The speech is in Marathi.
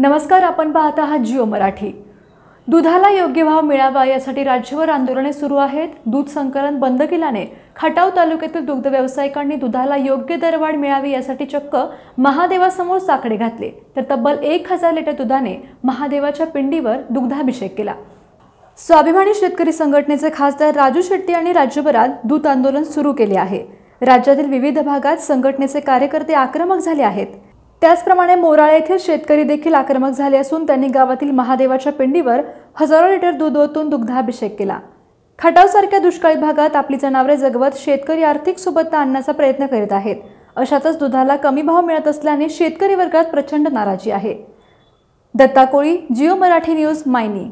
नमस्कार आपण पाहत आहात जिओ मराठी दुधाला योग्य भाव मिळावा यासाठी राज्यभर आंदोलने सुरू आहेत दूध संकलन बंद केल्याने खटाव तालुक्यातील दुग्ध व्यावसायिकांनी दुधाला योग्य दरवाढ मिळावी यासाठी चक्क महादेवासमोर साकडे घातले तर तब्बल एक हजार लिटर दुधाने महादेवाच्या पिंडीवर दुग्धाभिषेक केला स्वाभिमानी शेतकरी संघटनेचे खासदार राजू शेट्टी यांनी राज्यभरात दूध आंदोलन सुरू केले आहे राज्यातील विविध भागात संघटनेचे कार्यकर्ते आक्रमक झाले आहेत त्याचप्रमाणे मोराळे येथील शेतकरी देखील आक्रमक झाले असून त्यांनी गावातील महादेवाच्या पिंडीवर हजारो लिटर दूध ओतून दुग्धाभिषेक केला खटावसारख्या दुष्काळी भागात आपली जनावरे जगवत शेतकरी आर्थिक सुबत्ता आणण्याचा प्रयत्न करीत आहेत अशातच दुधाला कमी भाव मिळत असल्याने शेतकरी वर्गात प्रचंड नाराजी आहे दत्ता कोळी जिओ मराठी न्यूज मायनी